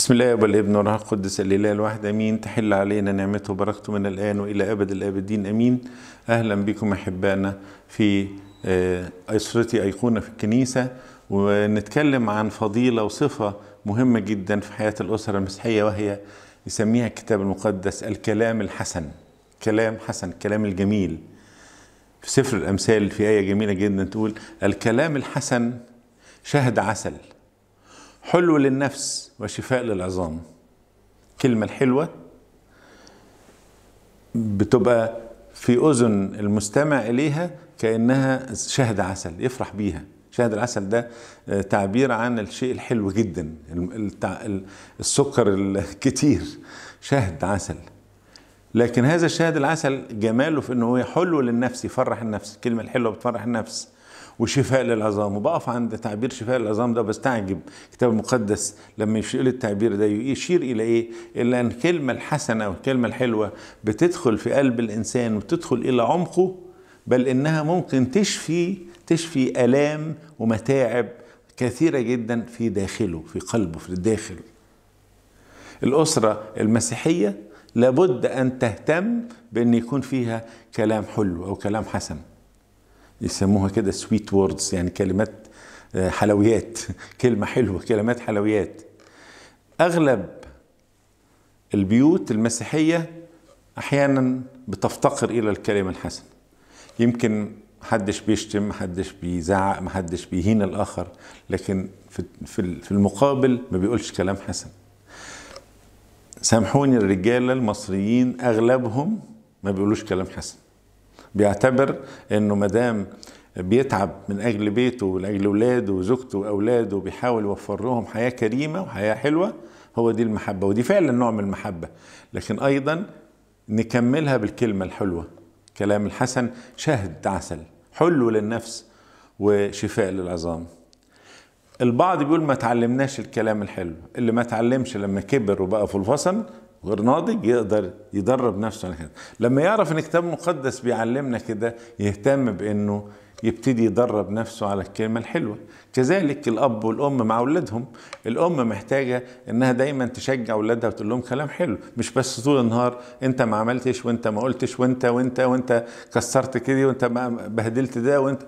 بسم الله والابن والروح القدس الاله الواحد امين تحل علينا نعمته وبركته من الان والى ابد الابدين امين اهلا بكم احبائنا في آه، اسرتي ايقونه في الكنيسه ونتكلم عن فضيله وصفه مهمه جدا في حياه الاسره المسيحيه وهي يسميها الكتاب المقدس الكلام الحسن كلام حسن الكلام الجميل في سفر الامثال في ايه جميله جدا تقول الكلام الحسن شهد عسل حلو للنفس وشفاء للعظام كلمة الحلوة بتبقى في أذن المستمع إليها كأنها شهد عسل يفرح بيها شهد العسل ده آه، تعبير عن الشيء الحلو جدا السكر الكتير شهد عسل لكن هذا الشهد العسل جماله في انه حلو للنفس يفرح النفس الكلمه الحلوه بتفرح النفس وشفاء للعظام وبقف عند تعبير شفاء للعظام ده بستعجب الكتاب المقدس لما يشير التعبير ده يشير الى ايه؟ الا ان الكلمه الحسنه والكلمه الحلوه بتدخل في قلب الانسان وتدخل الى عمقه بل انها ممكن تشفي تشفي الام ومتاعب كثيره جدا في داخله في قلبه في الداخل الاسره المسيحيه لابد ان تهتم بان يكون فيها كلام حلو او كلام حسن يسموها كده سويت ووردز يعني كلمات آه، حلويات كلمة حلوة كلمات حلويات أغلب البيوت المسيحية أحيانا بتفتقر إلى الكلمة الحسنة يمكن محدش بيشتم محدش بيزعق محدش بيهين الآخر لكن في المقابل ما بيقولش كلام حسن سامحوني الرجالة المصريين أغلبهم ما بيقولوش كلام حسن بيعتبر انه مدام بيتعب من اجل بيته ولاجل اولاده وزوجته واولاده وبيحاول يوفر لهم حياه كريمه وحياه حلوه هو دي المحبه ودي فعلا نوع من المحبه لكن ايضا نكملها بالكلمه الحلوه كلام الحسن شهد عسل حلو للنفس وشفاء للعظام البعض بيقول ما تعلمناش الكلام الحلو اللي ما تعلمش لما كبر وبقى في الفصل غير ناضج يقدر يدرب نفسه على كده لما يعرف ان الكتاب المقدس بيعلمنا كده يهتم بانه يبتدي يدرب نفسه على الكلمة الحلوة كذلك الأب والأم مع أولادهم الأم محتاجة إنها دايما تشجع أولادها وتقول لهم كلام حلو مش بس طول النهار أنت ما عملتش وأنت ما قلتش وأنت وأنت وأنت كسرت كده وأنت بهدلت ده وأنت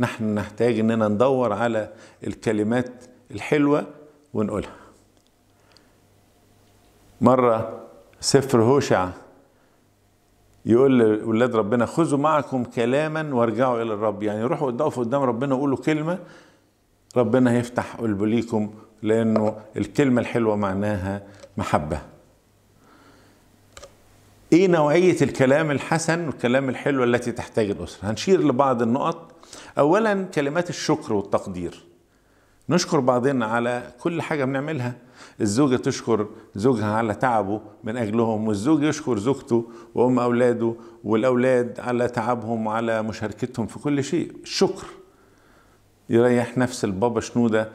نحن نحتاج إننا ندور على الكلمات الحلوة ونقولها مرة سفر هوشع يقول لولاد ربنا خذوا معكم كلاما وارجعوا الى الرب يعني روحوا اقفوا قدام ربنا وقولوا كلمه ربنا هيفتح قلبه ليكم لانه الكلمه الحلوه معناها محبه ايه نوعيه الكلام الحسن والكلام الحلو التي تحتاج الاسره هنشير لبعض النقط اولا كلمات الشكر والتقدير نشكر بعضنا على كل حاجة بنعملها الزوجة تشكر زوجها على تعبه من أجلهم والزوج يشكر زوجته وأم أولاده والأولاد على تعبهم وعلى مشاركتهم في كل شيء الشكر يريح نفس البابا شنودة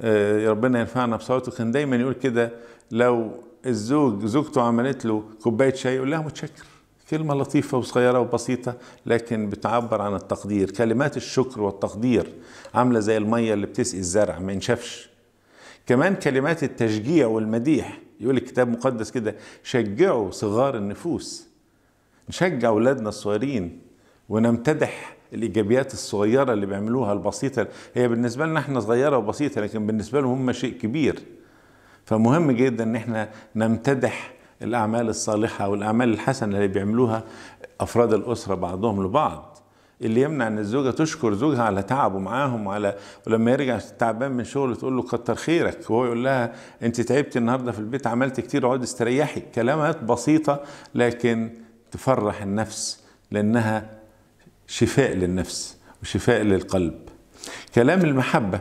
آه، ربنا ينفعنا بصوته كان دايما يقول كده لو الزوج زوجته عملت له كوباية شاي يقول لها متشكر كلمة لطيفة وصغيرة وبسيطة لكن بتعبر عن التقدير كلمات الشكر والتقدير عاملة زي المية اللي بتسقي الزرع ما ينشفش كمان كلمات التشجيع والمديح يقول الكتاب مقدس كده شجعوا صغار النفوس نشجع أولادنا الصغيرين ونمتدح الايجابيات الصغيره اللي بيعملوها البسيطه هي بالنسبه لنا احنا صغيره وبسيطه لكن بالنسبه لهم هم شيء كبير فمهم جدا ان احنا نمتدح الأعمال الصالحة والأعمال الحسنة اللي بيعملوها أفراد الأسرة بعضهم لبعض اللي يمنع ان الزوجه تشكر زوجها على تعبه معاهم وعلى ولما يرجع تعبان من شغله تقول له كتر خيرك وهو يقول لها انت تعبتي النهارده في البيت عملت كتير اقعدي استريحي كلمات بسيطه لكن تفرح النفس لانها شفاء للنفس وشفاء للقلب كلام المحبه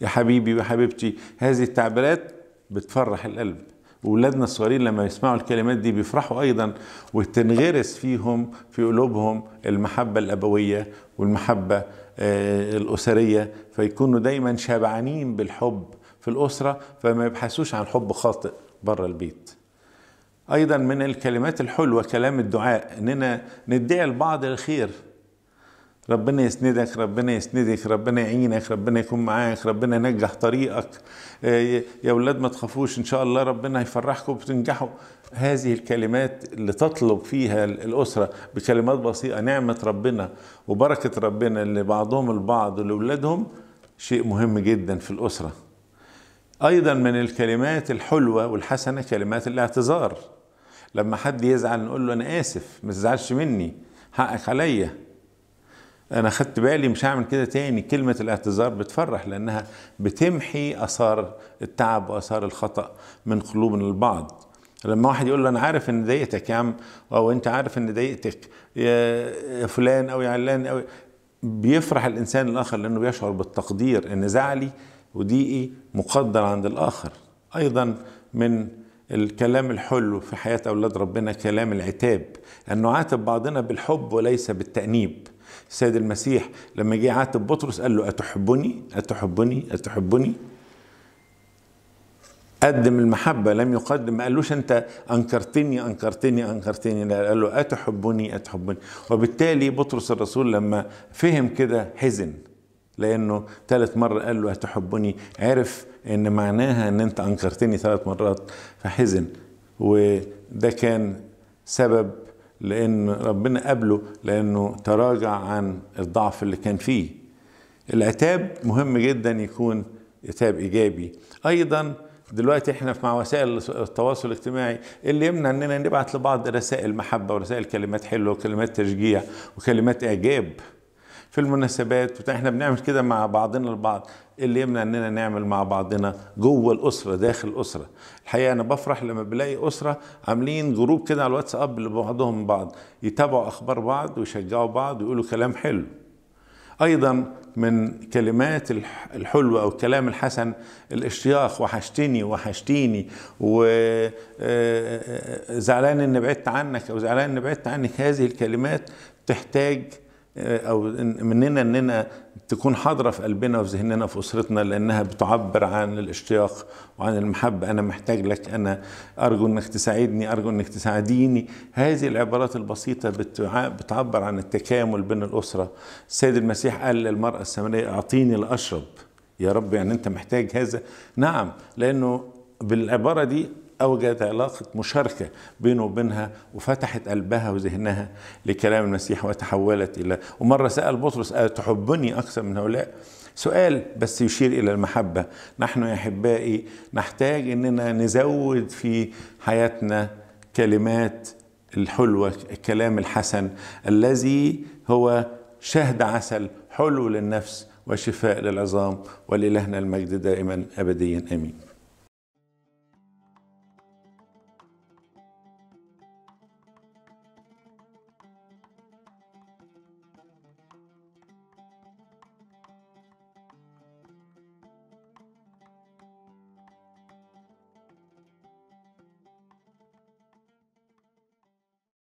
يا حبيبي وحبيبتي هذه التعبيرات بتفرح القلب واولادنا الصغيرين لما يسمعوا الكلمات دي بيفرحوا ايضا وتنغرس فيهم في قلوبهم المحبه الابويه والمحبه آه، الاسريه فيكونوا دايما شبعانين بالحب في الاسره فما يبحثوش عن حب خاطئ بره البيت ايضا من الكلمات الحلوه كلام الدعاء اننا ندعي لبعض الخير ربنا يسندك ربنا يسندك ربنا يعينك ربنا يكون معاك ربنا ينجح طريقك آه، يا اولاد ما تخافوش ان شاء الله ربنا هيفرحكم وبتنجحوا هذه الكلمات اللي تطلب فيها الأسرة بكلمات بسيطة نعمة ربنا وبركة ربنا لبعضهم البعض ولأولادهم شيء مهم جدا في الأسرة أيضا من الكلمات الحلوة والحسنة كلمات الاعتذار لما حد يزعل نقول له أنا آسف ما تزعلش مني حقك عليا انا خدت بالي مش هعمل كده تاني كلمه الاعتذار بتفرح لانها بتمحي اثار التعب واثار الخطا من قلوب البعض لما واحد يقول له انا عارف ان ضايقتك يا عم او انت عارف ان ضايقتك يا فلان او يا علان او بيفرح الانسان الاخر لانه بيشعر بالتقدير ان زعلي وضيقي مقدر عند الاخر ايضا من الكلام الحلو في حياه اولاد ربنا كلام العتاب ان نعاتب بعضنا بالحب وليس بالتانيب السيد المسيح لما جه عاتب بطرس قال له أتحبني أتحبني أتحبني قدم المحبة لم يقدم ما قالوش أنت أنكرتني أنكرتني أنكرتني لا قال له أتحبني أتحبني وبالتالي بطرس الرسول لما فهم كده حزن لأنه ثالث مرة قال له أتحبني عرف أن معناها أن أنت أنكرتني ثلاث مرات فحزن وده كان سبب لأن ربنا قبله لأنه تراجع عن الضعف اللي كان فيه العتاب مهم جدا يكون عتاب إيجابي أيضا دلوقتي احنا مع وسائل التواصل الاجتماعي اللي يمنع اننا نبعت لبعض رسائل محبه ورسائل كلمات حلوه وكلمات تشجيع وكلمات اعجاب في المناسبات احنا بنعمل كده مع بعضنا البعض اللي يمنع اننا نعمل مع بعضنا جوه الاسره داخل الاسره الحقيقه انا بفرح لما بلاقي اسره عاملين جروب كده على الواتساب لبعضهم بعض يتابعوا اخبار بعض ويشجعوا بعض ويقولوا كلام حلو ايضا من كلمات الحلوة أو الكلام الحسن الاشتياق وحشتني وحشتيني وزعلان آه، آه، آه، إن بعدت عنك أو زعلان إن بعدت عنك هذه الكلمات تحتاج او مننا اننا تكون حاضره في قلبنا وفي ذهننا في اسرتنا لانها بتعبر عن الاشتياق وعن المحبه انا محتاج لك انا ارجو انك تساعدني ارجو انك تساعديني هذه العبارات البسيطه بتعبر عن التكامل بين الاسره السيد المسيح قال للمراه السامريه اعطيني لاشرب يا رب يعني انت محتاج هذا نعم لانه بالعباره دي أوجد علاقة مشاركة بينه وبينها وفتحت قلبها وذهنها لكلام المسيح وتحولت إلى ومرة سأل بطرس أتحبني أكثر من هؤلاء سؤال بس يشير إلى المحبة نحن يا أحبائي نحتاج أننا نزود في حياتنا كلمات الحلوة الكلام الحسن الذي هو شهد عسل حلو للنفس وشفاء للعظام ولإلهنا المجد دائما أبديا آمين